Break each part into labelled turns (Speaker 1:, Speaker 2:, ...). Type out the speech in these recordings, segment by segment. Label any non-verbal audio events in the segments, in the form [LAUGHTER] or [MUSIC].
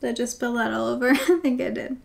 Speaker 1: Did I just spill that all over? [LAUGHS] I think I did.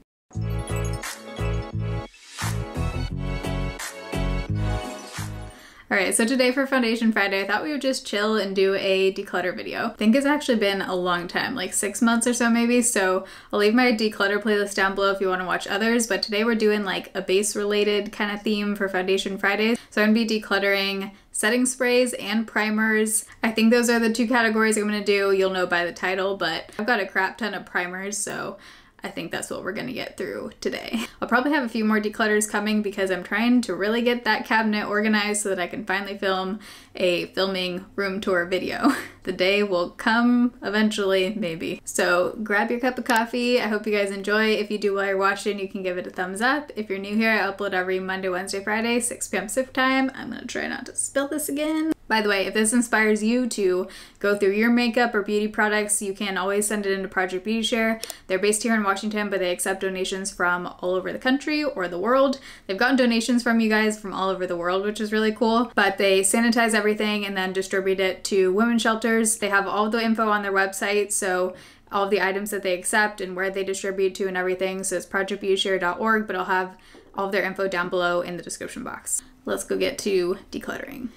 Speaker 1: All right, so today for Foundation Friday, I thought we would just chill and do a declutter video. I think it's actually been a long time, like six months or so maybe, so I'll leave my declutter playlist down below if you wanna watch others, but today we're doing like a base related kind of theme for Foundation Fridays. So I'm gonna be decluttering setting sprays and primers. I think those are the two categories I'm gonna do. You'll know by the title, but I've got a crap ton of primers, so I think that's what we're gonna get through today. [LAUGHS] I'll probably have a few more declutters coming because I'm trying to really get that cabinet organized so that I can finally film a filming room tour video. [LAUGHS] the day will come eventually, maybe. So grab your cup of coffee. I hope you guys enjoy. If you do while you're watching, you can give it a thumbs up. If you're new here, I upload every Monday, Wednesday, Friday, 6 p.m. Pacific time. I'm gonna try not to spill this again. By the way, if this inspires you to go through your makeup or beauty products, you can always send it into Project Beauty Share. They're based here in Washington, but they accept donations from all over the country or the world. They've gotten donations from you guys from all over the world, which is really cool, but they sanitize everything everything and then distribute it to women's shelters. They have all the info on their website, so all the items that they accept and where they distribute to and everything. So it's projectbeautyshare.org, but I'll have all of their info down below in the description box. Let's go get to decluttering.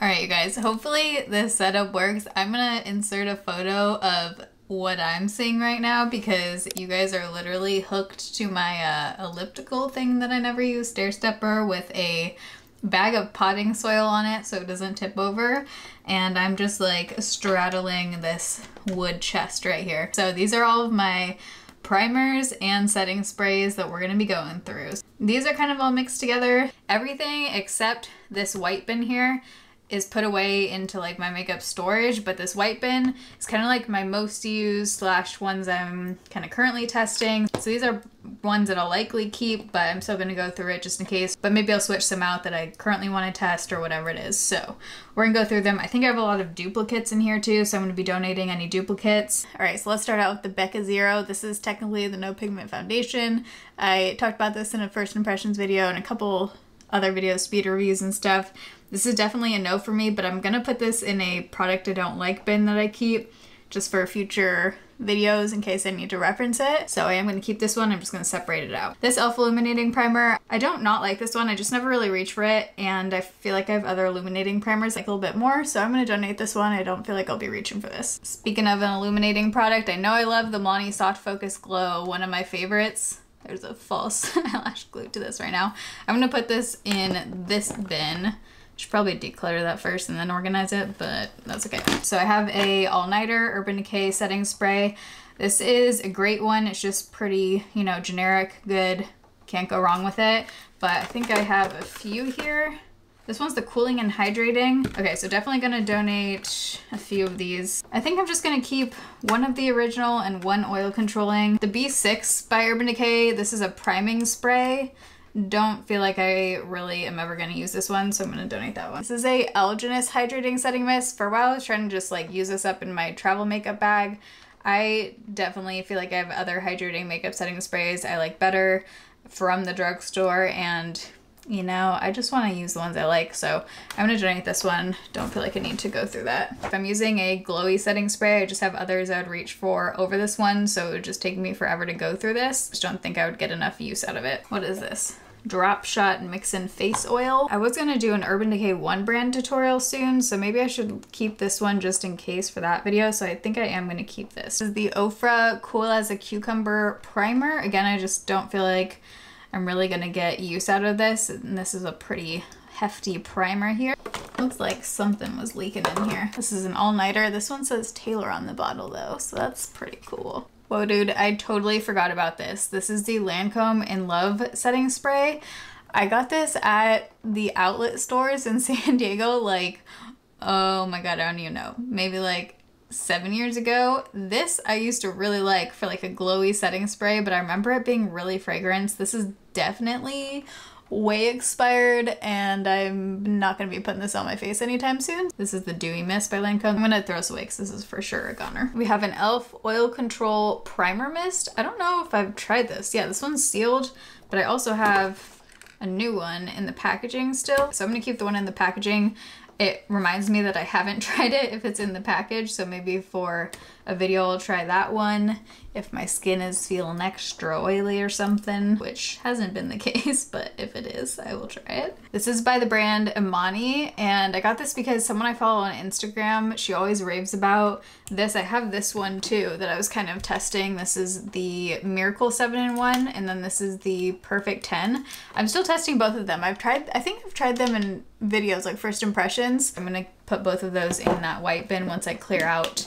Speaker 1: All right, you guys, hopefully this setup works. I'm gonna insert a photo of what I'm seeing right now because you guys are literally hooked to my uh, elliptical thing that I never use, stair stepper with a bag of potting soil on it so it doesn't tip over and I'm just like straddling this wood chest right here. So these are all of my primers and setting sprays that we're gonna be going through. These are kind of all mixed together. Everything except this white bin here is put away into like my makeup storage, but this white bin is kind of like my most used slash ones I'm kind of currently testing. So these are ones that I'll likely keep, but I'm still gonna go through it just in case, but maybe I'll switch some out that I currently wanna test or whatever it is. So we're gonna go through them. I think I have a lot of duplicates in here too, so I'm gonna be donating any duplicates. All right, so let's start out with the Becca Zero. This is technically the No Pigment Foundation. I talked about this in a first impressions video and a couple other videos, speed reviews and stuff. This is definitely a no for me, but I'm gonna put this in a product I don't like bin that I keep just for future videos in case I need to reference it. So I am gonna keep this one, I'm just gonna separate it out. This e.l.f. illuminating primer, I don't not like this one, I just never really reach for it, and I feel like I have other illuminating primers like a little bit more, so I'm gonna donate this one, I don't feel like I'll be reaching for this. Speaking of an illuminating product, I know I love the Monty Soft Focus Glow, one of my favorites. There's a false [LAUGHS] eyelash glued to this right now. I'm gonna put this in this bin should probably declutter that first and then organize it, but that's okay. So I have a all-nighter Urban Decay setting spray. This is a great one. It's just pretty, you know, generic, good. Can't go wrong with it. But I think I have a few here. This one's the cooling and hydrating. Okay, so definitely gonna donate a few of these. I think I'm just gonna keep one of the original and one oil controlling. The B6 by Urban Decay, this is a priming spray don't feel like I really am ever going to use this one, so I'm going to donate that one. This is a Elginus Hydrating Setting Mist. For a while, I was trying to just like use this up in my travel makeup bag. I definitely feel like I have other hydrating makeup setting sprays I like better from the drugstore and you know, I just want to use the ones I like, so I'm going to donate this one. Don't feel like I need to go through that. If I'm using a glowy setting spray, I just have others I would reach for over this one, so it would just take me forever to go through this. Just don't think I would get enough use out of it. What is this? drop shot mix in face oil. I was gonna do an Urban Decay one brand tutorial soon, so maybe I should keep this one just in case for that video. So I think I am gonna keep this. This is the Ofra Cool as a Cucumber Primer. Again, I just don't feel like I'm really gonna get use out of this. And this is a pretty hefty primer here. Looks like something was leaking in here. This is an all-nighter. This one says Taylor on the bottle though, so that's pretty cool. Whoa, dude, I totally forgot about this. This is the Lancome In Love setting spray. I got this at the outlet stores in [LAUGHS] San Diego like, oh my god, I don't even know. Maybe like seven years ago. This I used to really like for like a glowy setting spray, but I remember it being really fragrant. This is definitely way expired and I'm not gonna be putting this on my face anytime soon. This is the Dewy Mist by Lancome. I'm gonna throw this away because this is for sure a goner. We have an e.l.f. Oil Control Primer Mist. I don't know if I've tried this. Yeah, this one's sealed, but I also have a new one in the packaging still. So I'm gonna keep the one in the packaging. It reminds me that I haven't [LAUGHS] tried it if it's in the package, so maybe for a video, I'll try that one if my skin is feeling extra oily or something, which hasn't been the [LAUGHS] case, but if it is, I will try it. This is by the brand Imani, and I got this because someone I follow on Instagram, she always raves about this. I have this one too that I was kind of testing. This is the Miracle 7-in-1, and then this is the Perfect 10. I'm still testing both of them. I've tried, I think I've tried them in videos, like first impressions. I'm gonna put both of those in that white bin once I clear out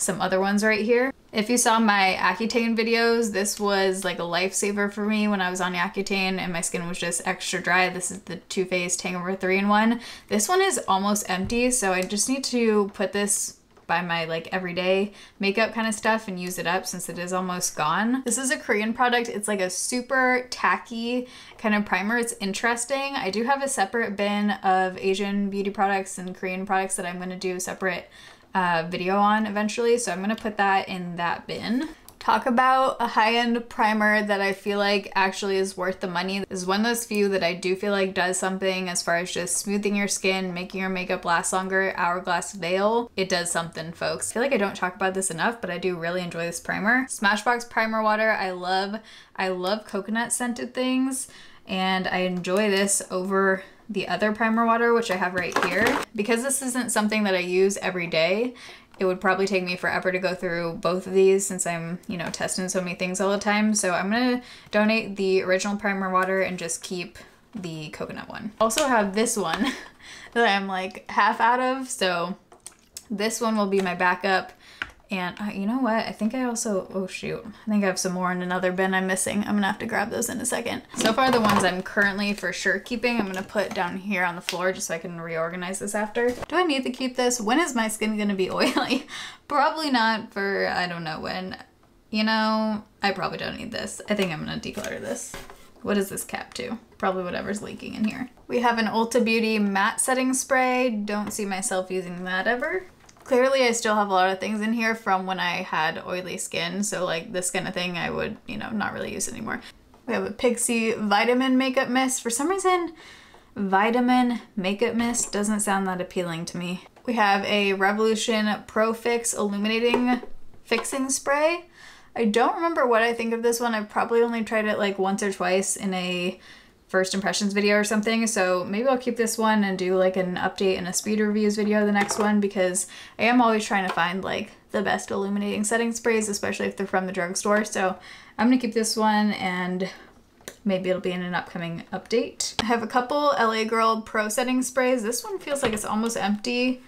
Speaker 1: some other ones right here. If you saw my Accutane videos, this was like a lifesaver for me when I was on Accutane and my skin was just extra dry. This is the Too Faced Hangover 3-in-1. This one is almost empty, so I just need to put this by my like everyday makeup kind of stuff and use it up since it is almost gone. This is a Korean product. It's like a super tacky kind of primer. It's interesting. I do have a separate bin of Asian beauty products and Korean products that I'm going to do separate uh, video on eventually. So I'm going to put that in that bin. Talk about a high-end primer that I feel like actually is worth the money. This is one of those few that I do feel like does something as far as just smoothing your skin, making your makeup last longer, Hourglass Veil. It does something, folks. I feel like I don't talk about this enough, but I do really enjoy this primer. Smashbox Primer Water, I love. I love coconut scented things, and I enjoy this over the other primer water, which I have right here. Because this isn't something that I use every day, it would probably take me forever to go through both of these since I'm, you know, testing so many things all the time. So I'm gonna donate the original primer water and just keep the coconut one. Also have this one [LAUGHS] that I'm like half out of. So this one will be my backup and you know what? I think I also, oh shoot, I think I have some more in another bin I'm missing. I'm gonna have to grab those in a second. So far the ones I'm currently for sure keeping, I'm gonna put down here on the floor just so I can reorganize this after. Do I need to keep this? When is my skin gonna be [LAUGHS] oily? probably not for, I don't know when. You know, I probably don't need this. I think I'm gonna declutter this. What is this cap to? Probably whatever's leaking in here. We have an Ulta Beauty matte setting spray. Don't see myself using that ever clearly I still have a lot of things in here from when I had oily skin, so like this kind of thing I would, you know, not really use anymore. We have a Pixie Vitamin Makeup Mist. For some reason, Vitamin Makeup Mist doesn't sound that appealing to me. We have a Revolution Pro Fix Illuminating Fixing Spray. I don't remember what I think of this one. I've probably only tried it like once or twice in a first impressions video or something. So maybe I'll keep this one and do like an update and a speed reviews video the next one because I am always trying to find like the best illuminating setting sprays, especially if they're from the drugstore. So I'm gonna keep this one and maybe it'll be in an upcoming update. I have a couple LA Girl Pro setting sprays. This one feels like it's almost empty.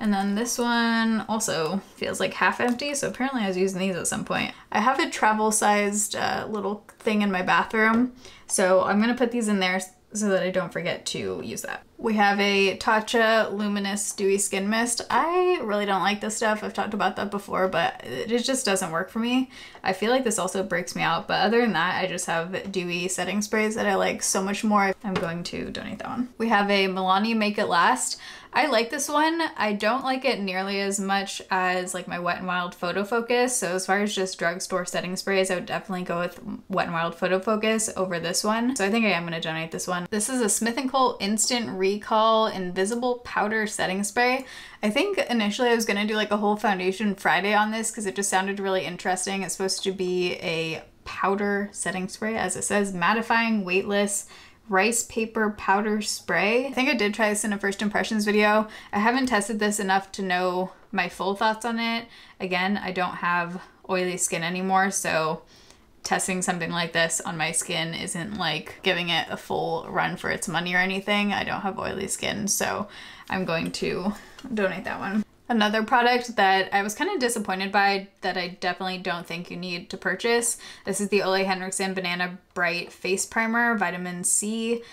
Speaker 1: And then this one also feels like half empty, so apparently I was using these at some point. I have a travel-sized uh, little thing in my bathroom, so I'm gonna put these in there so that I don't forget to use that. We have a Tatcha Luminous Dewy Skin Mist. I really don't like this stuff. I've talked about that before, but it just doesn't work for me. I feel like this also breaks me out, but other than that, I just have dewy setting sprays that I like so much more. I'm going to donate that one. We have a Milani Make It Last. I like this one. I don't like it nearly as much as like my Wet and Wild Photo Focus. So as far as just drugstore setting sprays, I would definitely go with Wet and Wild Photo Focus over this one. So I think I am going to donate this one. This is a Smith & Cole Instant Recall Invisible Powder Setting Spray. I think initially I was going to do like a whole foundation Friday on this because it just sounded really interesting. It's supposed to be a powder setting spray as it says, mattifying, weightless, rice paper powder spray. I think I did try this in a first impressions video. I haven't tested this enough to know my full thoughts on it. Again, I don't have oily skin anymore, so testing something like this on my skin isn't like giving it a full run for its money or anything. I don't have oily skin, so I'm going to donate that one. Another product that I was kind of disappointed by that I definitely don't think you need to purchase. This is the Ole Henriksen Banana Bright Face Primer, vitamin C.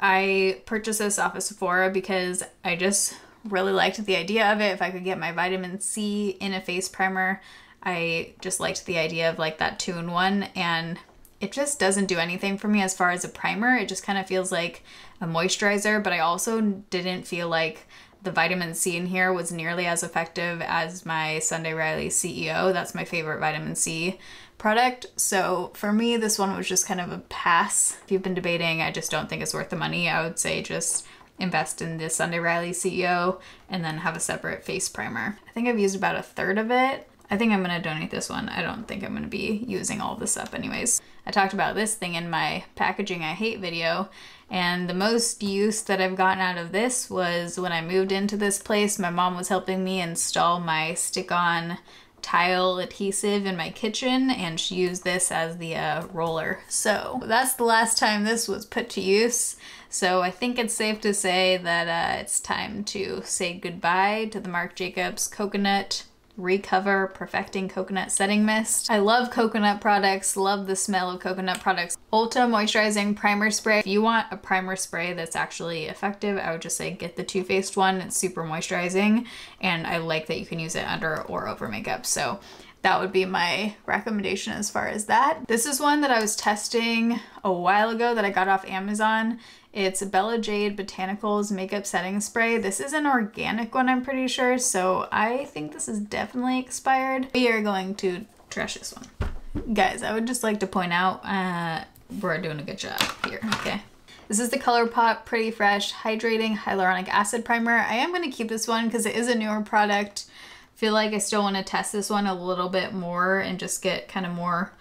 Speaker 1: I purchased this off of Sephora because I just really liked the idea of it. If I could get my vitamin C in a face primer, I just liked the idea of like that two in one. And it just doesn't do anything for me as far as a primer. It just kind of feels like a moisturizer, but I also didn't feel like the vitamin C in here was nearly as effective as my Sunday Riley CEO. That's my favorite vitamin C product. So for me, this one was just kind of a pass. If you've been debating, I just don't think it's worth the money. I would say just invest in the Sunday Riley CEO and then have a separate face primer. I think I've used about a third of it. I think I'm gonna donate this one. I don't think I'm gonna be using all this up anyways. I talked about this thing in my packaging I hate video and the most use that I've gotten out of this was when I moved into this place, my mom was helping me install my stick on tile adhesive in my kitchen and she used this as the uh, roller. So that's the last time this was put to use. So I think it's safe to say that uh, it's time to say goodbye to the Marc Jacobs Coconut Recover Perfecting Coconut Setting Mist. I love coconut products, love the smell of coconut products. Ulta Moisturizing Primer Spray. If you want a primer spray that's actually effective, I would just say get the Too Faced one. It's super moisturizing and I like that you can use it under or over makeup. So that would be my recommendation as far as that. This is one that I was testing a while ago that I got off Amazon it's Bella Jade Botanicals Makeup Setting Spray. This is an organic one, I'm pretty sure, so I think this is definitely expired. We are going to trash this one. Guys, I would just like to point out uh, we're doing a good job here, okay? This is the ColourPop Pretty Fresh Hydrating Hyaluronic Acid Primer. I am going to keep this one because it is a newer product. I feel like I still want to test this one a little bit more and just get kind of more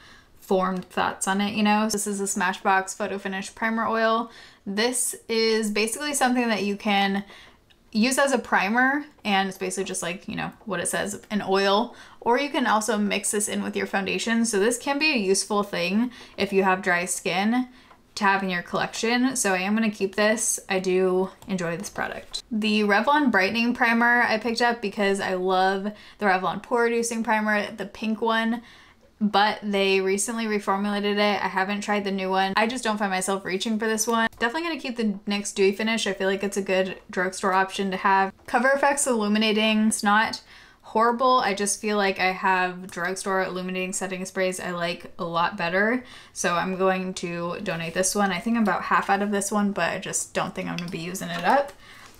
Speaker 1: formed thoughts on it, you know? This is the Smashbox Photo Finish Primer Oil. This is basically something that you can use as a primer and it's basically just like, you know, what it says, an oil, or you can also mix this in with your foundation. So this can be a useful thing if you have dry skin to have in your collection. So I am going to keep this. I do enjoy this product. The Revlon Brightening Primer I picked up because I love the Revlon Pore Reducing Primer, the pink one but they recently reformulated it. I haven't tried the new one. I just don't find myself reaching for this one. Definitely gonna keep the NYX Dewy Finish. I feel like it's a good drugstore option to have. Cover Effects Illuminating. It's not horrible. I just feel like I have drugstore illuminating setting sprays I like a lot better. So I'm going to donate this one. I think I'm about half out of this one, but I just don't think I'm gonna be using it up.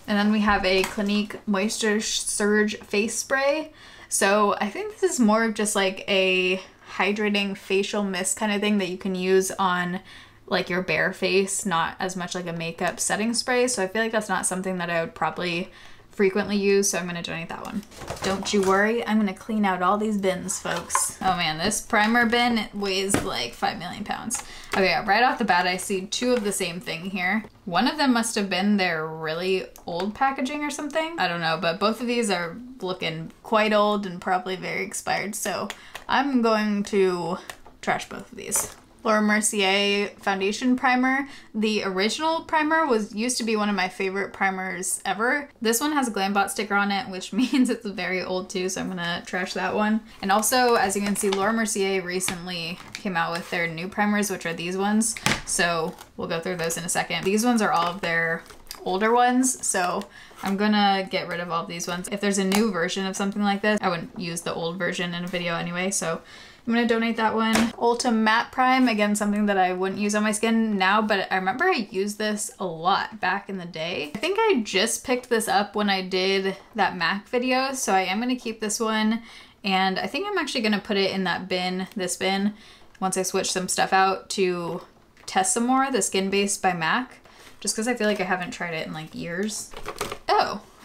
Speaker 1: And then we have a Clinique Moisture Surge Face Spray. So I think this is more of just like a hydrating facial mist kind of thing that you can use on like your bare face, not as much like a makeup setting spray. So I feel like that's not something that I would probably frequently used, so I'm gonna donate that one. Don't you worry, I'm gonna clean out all these bins, folks. Oh man, this primer bin weighs like five million pounds. Okay, right off the bat, I see two of the same thing here. One of them must have been their really old packaging or something. I don't know, but both of these are looking quite old and probably very expired, so I'm going to trash both of these. Laura Mercier foundation primer. The original primer was used to be one of my favorite primers ever. This one has a Glambot sticker on it, which [LAUGHS] means it's very old too, so I'm gonna trash that one. And also, as you can see, Laura Mercier recently came out with their new primers, which are these ones. So we'll go through those in a second. These ones are all of their older ones, so I'm gonna get rid of all of these ones. If there's a new version of something like this, I wouldn't use the old version in a video anyway, so I'm gonna donate that one. Ulta Matte Prime, again, something that I wouldn't use on my skin now, but I remember I used this a lot back in the day. I think I just picked this up when I did that MAC video, so I am gonna keep this one, and I think I'm actually gonna put it in that bin, this bin, once I switch some stuff out to test some more, the Skin Base by MAC, just because I feel like I haven't tried it in like years.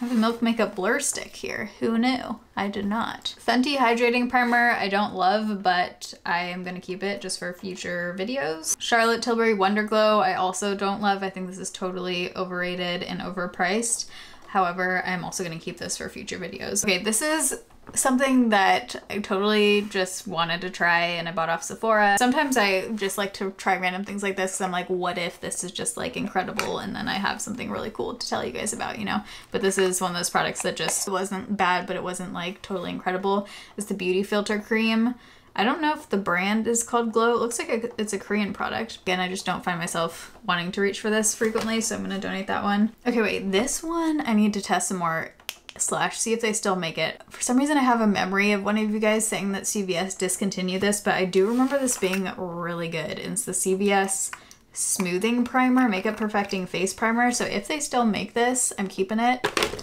Speaker 1: I have a Milk Makeup Blur Stick here. Who knew? I did not. Fenty Hydrating Primer I don't love, but I am gonna keep it just for future videos. Charlotte Tilbury Wonder Glow I also don't love. I think this is totally overrated and overpriced. However, I'm also gonna keep this for future videos. Okay, this is something that I totally just wanted to try and I bought off Sephora. Sometimes I just like to try random things like this I'm like, what if this is just like incredible and then I have something really cool to tell you guys about, you know? But this is one of those products that just wasn't bad, but it wasn't like totally incredible. It's the Beauty Filter Cream. I don't know if the brand is called Glow. It looks like a, it's a Korean product. Again, I just don't find myself wanting to reach for this frequently, so I'm gonna donate that one. Okay, wait, this one I need to test some more slash see if they still make it. For some reason I have a memory of one of you guys saying that CVS discontinued this, but I do remember this being really good. It's the CVS smoothing primer, makeup perfecting face primer. So if they still make this, I'm keeping it.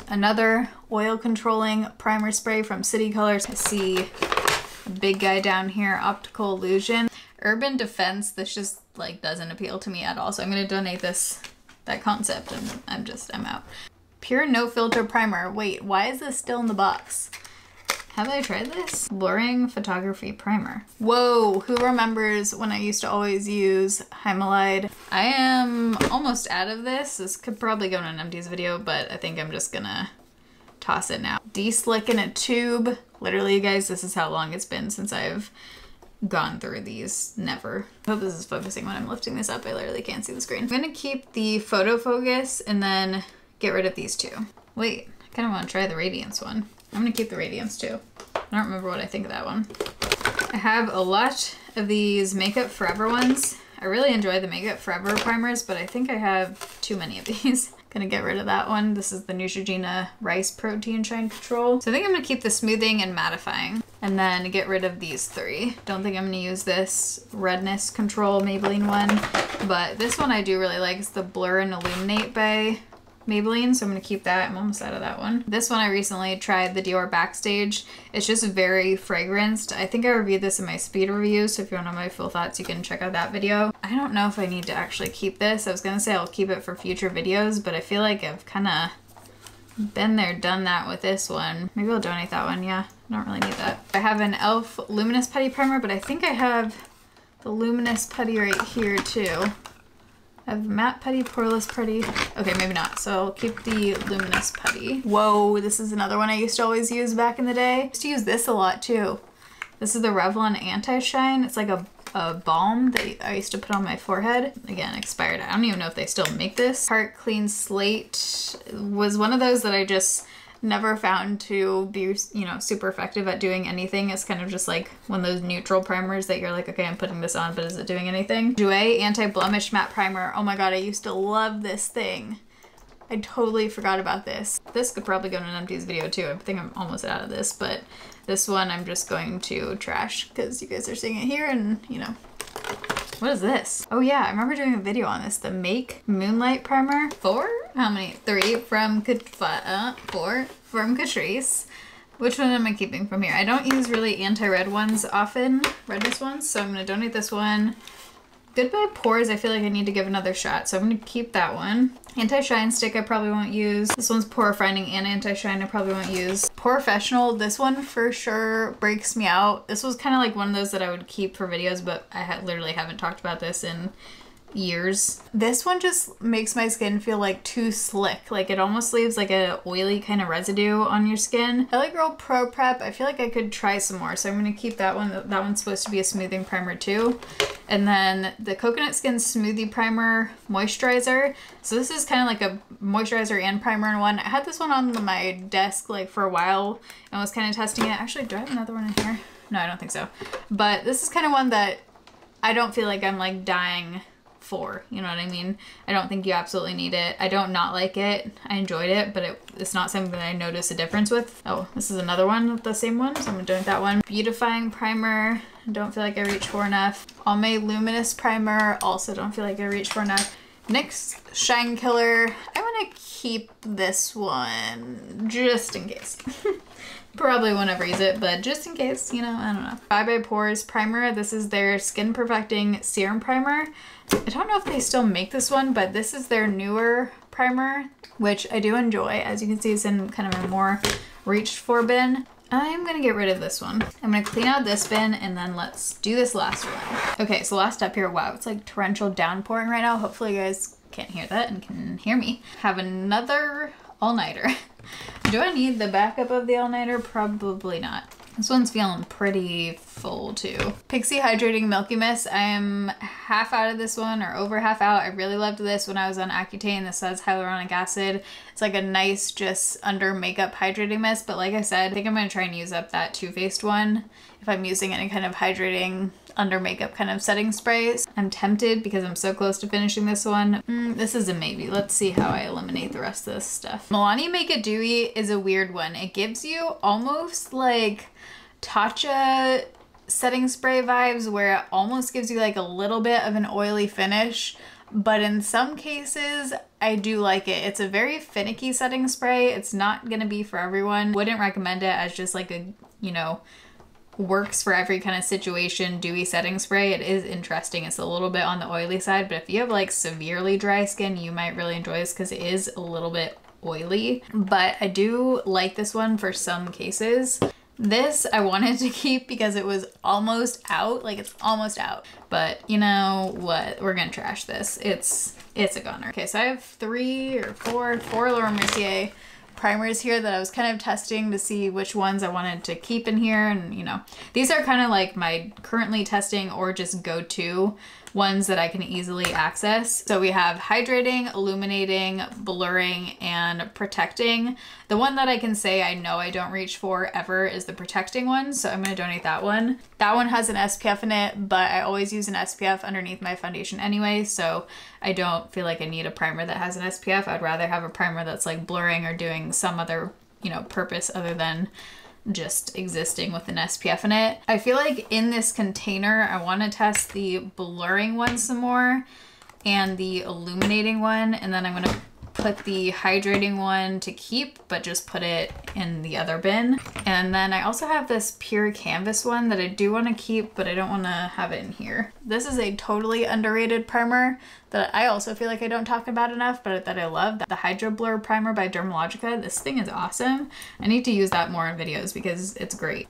Speaker 1: Another oil controlling primer spray from City Colors. I see big guy down here, Optical Illusion. Urban Defense, this just like doesn't appeal to me at all. So I'm gonna donate this, that concept and I'm just, I'm out. Pure No Filter Primer. Wait, why is this still in the box? Have I tried this? Blurring Photography Primer. Whoa, who remembers when I used to always use Himalide? I am almost out of this. This could probably go in an empties video, but I think I'm just gonna toss it now. D-Slick in a tube. Literally, you guys, this is how long it's been since I've gone through these. Never. I hope this is focusing when I'm lifting this up. I literally can't see the screen. I'm gonna keep the photo focus and then get rid of these two. Wait, I kind of want to try the Radiance one. I'm going to keep the Radiance too. I don't remember what I think of that one. I have a lot of these Makeup Forever ones. I really enjoy the Makeup Forever primers, but I think I have too many of [LAUGHS] these. gonna get rid of that one. This is the Neutrogena Rice Protein Shine Control. So I think I'm gonna keep the smoothing and mattifying and then get rid of these three. Don't think I'm gonna use this redness control Maybelline one, but this one I do really like. It's the Blur and Illuminate Bay Maybelline, so I'm gonna keep that. I'm almost out of that one. This one I recently tried, the Dior Backstage. It's just very fragranced. I think I reviewed this in my speed review, so if you wanna know my full thoughts, you can check out that video. I don't know if I need to actually keep this. I was gonna say I'll keep it for future videos, but I feel like I've kinda been there, done that with this one. Maybe I'll donate that one, yeah. I don't really need that. I have an e.l.f. Luminous Putty Primer, but I think I have the Luminous Putty right here too. I have matte putty, poreless putty. Okay, maybe not. So I'll keep the luminous putty. Whoa, this is another one I used to always use back in the day. I used to use this a lot too. This is the Revlon Anti-Shine. It's like a a balm that I used to put on my forehead. Again, expired. I don't even know if they still make this. Heart Clean Slate was one of those that I just never found to be you know super effective at doing anything it's kind of just like one of those neutral primers that you're like okay i'm putting this on but is it doing anything jouer anti-blemish matte primer oh my god i used to love this thing I totally forgot about this. This could probably go in an empties video too. I think I'm almost out of this, but this one I'm just going to trash because you guys are seeing it here and, you know, what is this? Oh yeah, I remember doing a video on this. The Make Moonlight Primer. Four? How many? Three from uh, four from Catrice. Which one am I keeping from here? I don't use really anti-red ones often, redness ones, so I'm gonna donate this one. Goodbye Pores, I feel like I need to give another shot, so I'm gonna keep that one. Anti-shine stick I probably won't use. This one's pore finding and anti-shine I probably won't use. Professional, this one for sure breaks me out. This was kind of like one of those that I would keep for videos, but I ha literally haven't talked about this in years. This one just makes my skin feel like too slick. Like it almost leaves like a oily kind of residue on your skin. Helly Girl Pro Prep, I feel like I could try some more. So I'm gonna keep that one. That one's supposed to be a smoothing primer too. And then the Coconut Skin Smoothie Primer Moisturizer. So this is kind of like a moisturizer and primer in one. I had this one on my desk like for a while and was kind of testing it. Actually, do I have another one in here? No, I don't think so. But this is kind of one that I don't feel like I'm like dying for. You know what I mean? I don't think you absolutely need it. I don't not like it. I enjoyed it, but it, it's not something that I notice a difference with. Oh, this is another one, the same one, so I'm gonna do that one. Beautifying primer, don't feel like I reach for enough. my Luminous Primer, also don't feel like I reach for enough. NYX Shine Killer, I'm gonna keep this one just in case. [LAUGHS] Probably won't ever use it, but just in case, you know, I don't know. Bye Bye Pores Primer. This is their Skin Perfecting Serum Primer. I don't know if they still make this one, but this is their newer primer, which I do enjoy. As you can see, it's in kind of a more reached for bin. I'm gonna get rid of this one. I'm gonna clean out this bin and then let's do this last one. Okay, so last up here, wow, it's like torrential downpouring right now. Hopefully you guys can't hear that and can hear me. Have another all-nighter. [LAUGHS] do I need the backup of the all-nighter? Probably not. This one's feeling pretty full too. Pixie Hydrating Milky Mist. I am half out of this one or over half out. I really loved this when I was on Accutane. This has hyaluronic acid. It's like a nice just under makeup hydrating mist. But like I said, I think I'm going to try and use up that Too Faced one if I'm using any kind of hydrating under makeup kind of setting sprays. I'm tempted because I'm so close to finishing this one. Mm, this is a maybe. Let's see how I eliminate the rest of this stuff. Milani Make It Dewy is a weird one. It gives you almost like Tatcha setting spray vibes where it almost gives you like a little bit of an oily finish but in some cases I do like it. It's a very finicky setting spray. It's not gonna be for everyone. Wouldn't recommend it as just like a, you know, works for every kind of situation dewy setting spray it is interesting it's a little bit on the oily side but if you have like severely dry skin you might really enjoy this because it is a little bit oily but i do like this one for some cases this I wanted to [LAUGHS] keep because it was almost out, like it's almost out. But you know what, we're gonna trash this. It's it's a goner. Okay, so I have three or four, four Laura Mercier primers here that I was kind of testing to see which ones I wanted to keep in here. And, you know, these are kind of like my currently testing or just go to ones that I can easily access. So we have hydrating, illuminating, blurring, and protecting. The one that I can say I know I don't reach for ever is the protecting one, so I'm gonna donate that one. That one has an SPF in it, but I always use an SPF underneath my foundation anyway, so I don't feel like I need a primer that has an SPF. I'd rather have a primer that's like blurring or doing some other, you know, purpose other than just existing with an SPF in it. I feel like in this container, I want to test the blurring one some more and the illuminating one, and then I'm going to put the hydrating one to keep, but just put it in the other bin. And then I also have this pure canvas one that I do want to keep, but I don't want to have it in here. This is a totally underrated primer that I also feel like I don't talk about enough, but that I love. The Hydro Blur Primer by Dermalogica. This thing is awesome. I need to use that more in videos because it's great.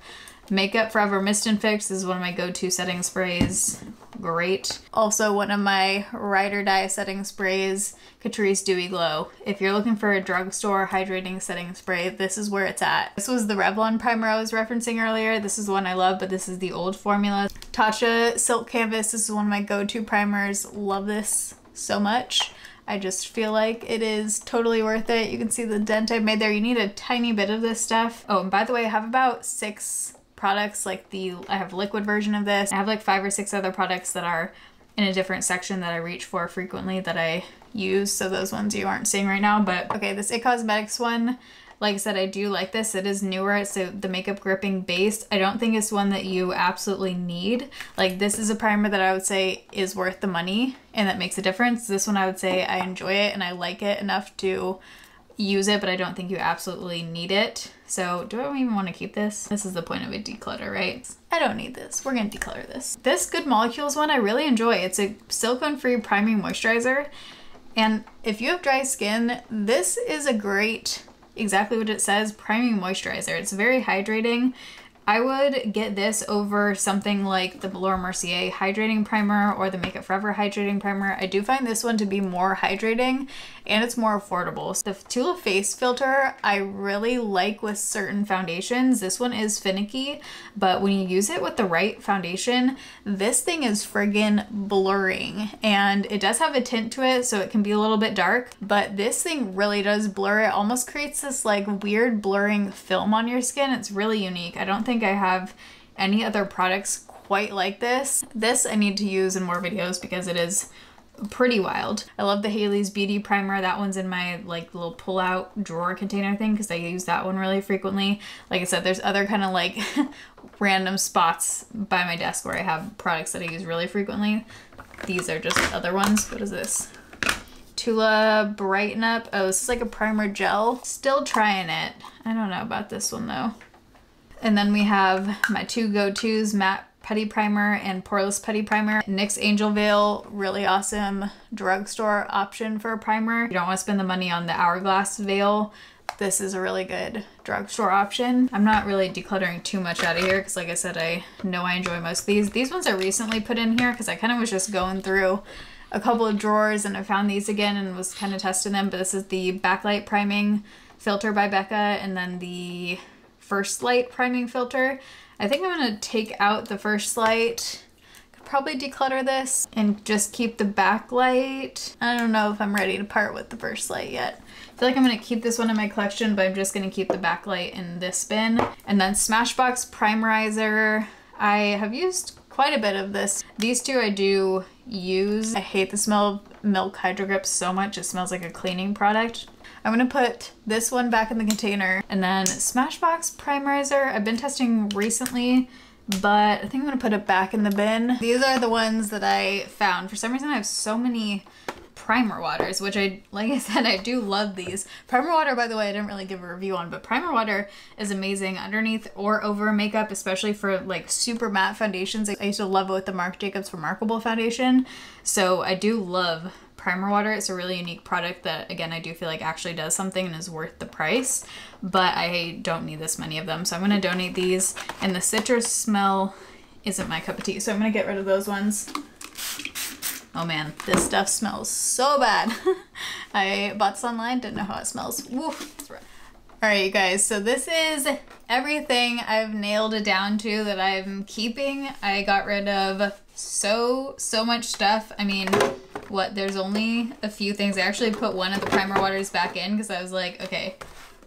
Speaker 1: Makeup Forever Mist and Fix is one of my go-to setting sprays. Great. Also one of my ride or die setting sprays, Catrice Dewy Glow. If you're looking for a drugstore hydrating setting spray, this is where it's at. This was the Revlon primer I was referencing earlier. This is one I love, but this is the old formula. Tatcha Silk Canvas. This is one of my go-to primers. Love this so much. I just feel like it is totally worth it. You can see the dent I made there. You need a tiny bit of this stuff. Oh, and by the way, I have about six products like the I have liquid version of this. I have like five or six other products that are in a different section that I reach for frequently that I use. So those ones you aren't seeing right now. But okay, this It Cosmetics one, like I said, I do like this. It is newer. It's a, the makeup gripping base. I don't think it's one that you absolutely need. Like this is a primer that I would say is worth the money and that makes a difference. This one I would say I enjoy it and I like it enough to use it, but I don't think you absolutely need it. So do I even want to keep this? This is the point of a declutter, right? I don't need this. We're going to declutter this. This Good Molecules one I really enjoy. It's a silicone-free priming moisturizer. And if you have dry skin, this is a great, exactly what it says, priming moisturizer. It's very hydrating I would get this over something like the Laura Mercier Hydrating Primer or the Make It Forever Hydrating Primer. I do find this one to be more hydrating and it's more affordable. The Tula Face Filter I really like with certain foundations. This one is finicky, but when you use it with the right foundation, this thing is friggin' blurring. And it does have a tint to it, so it can be a little bit dark, but this thing really does blur. It almost creates this like weird blurring film on your skin. It's really unique. I don't think think I have any other products quite like this. This I need to use in more videos because it is pretty wild. I love the Haley's Beauty Primer. That one's in my like little pull out drawer container thing because I use that one really frequently. Like I said, there's other kind of like [LAUGHS] random spots by my desk where I have products that I use really frequently. These are just other ones. What is this? Tula Brighten Up. Oh, this is like a primer gel. Still trying it. I don't know about this one though. And then we have my two go-tos, matte putty primer and poreless putty primer. NYX Angel Veil, really awesome drugstore option for a primer. You don't want to spend the money on the Hourglass Veil. This is a really good drugstore option. I'm not really decluttering too much out of here because like I said, I know I enjoy most of these. These ones I recently put in here because I kind of was just going through a couple of drawers and I found these again and was kind of testing them. But this is the Backlight Priming Filter by Becca and then the First Light priming filter. I think I'm gonna take out the First Light. Could probably declutter this and just keep the backlight. I don't know if I'm ready to part with the First Light yet. I feel like I'm gonna keep this one in my collection, but I'm just gonna keep the backlight in this bin. And then Smashbox Primerizer. I have used quite a bit of this. These two I do use. I hate the smell of Milk Hydro Grip so much. It smells like a cleaning product. I'm gonna put this one back in the container and then Smashbox Primerizer. I've been testing recently but I think I'm gonna put it back in the bin. These are the ones that I found. For some reason, I have so many primer waters, which I, like I said, [LAUGHS] I do love these. Primer water, by the way, I didn't really give a review on, but primer water is amazing underneath or over makeup, especially for like super matte foundations. I used to love it with the Marc Jacobs Remarkable Foundation. So I do love primer water. It's a really unique product that, again, I do feel like actually does something and is worth the price, but I don't need this many of them. So I'm going to donate these and the citrus smell isn't my cup of tea. So I'm going to get rid of those ones. Oh man, this stuff smells so bad. [LAUGHS] I bought this online, didn't know how it smells. Woof. All right, you guys, so this is everything I've nailed it down to that I'm keeping. I got rid of so, so much stuff. I mean, what there's only a few things. I actually put one of the primer waters back in because I was like, okay,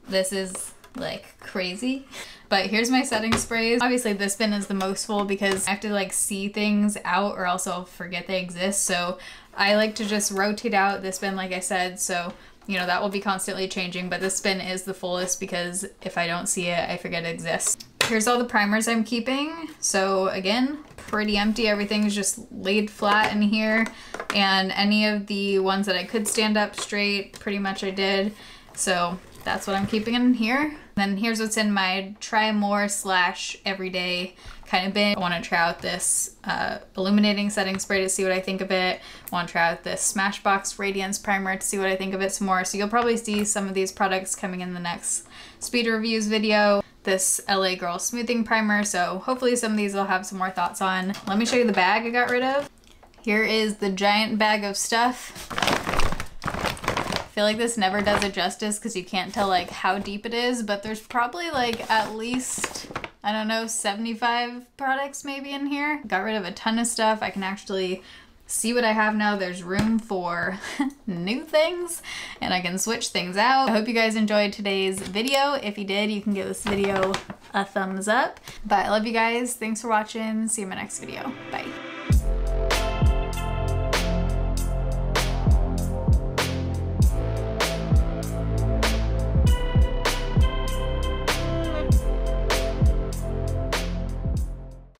Speaker 1: this is like crazy. But here's my setting sprays. Obviously this bin is the most full because I have to like see things out or else I'll forget they exist. So I like to just rotate out this bin like I said. So you know, that will be constantly changing, but this bin is the fullest because if I don't see it, I forget it exists. Here's all the primers I'm keeping. So again, pretty empty. Everything's just laid flat in here. And any of the ones that I could stand up straight, pretty much I did. So that's what I'm keeping in here. Then here's what's in my try more slash everyday kind of bin. I want to try out this uh, illuminating setting spray to see what I think of it. I want to try out this Smashbox Radiance Primer to see what I think of it some more. So you'll probably see some of these products coming in the next speed reviews video this LA Girl Smoothing Primer, so hopefully some of these I'll have some more thoughts on. Let me show you the bag I got rid of. Here is the giant bag of stuff. I feel like this never does it justice because you can't tell like how deep it is, but there's probably like at least I don't know, 75 products maybe in here. Got rid of a ton of stuff. I can actually see what I have now. There's room for [LAUGHS] new things and I can switch things out. I hope you guys enjoyed today's video. If you did, you can give this video a thumbs up. But I love you guys. Thanks for watching. See you in my next video. Bye.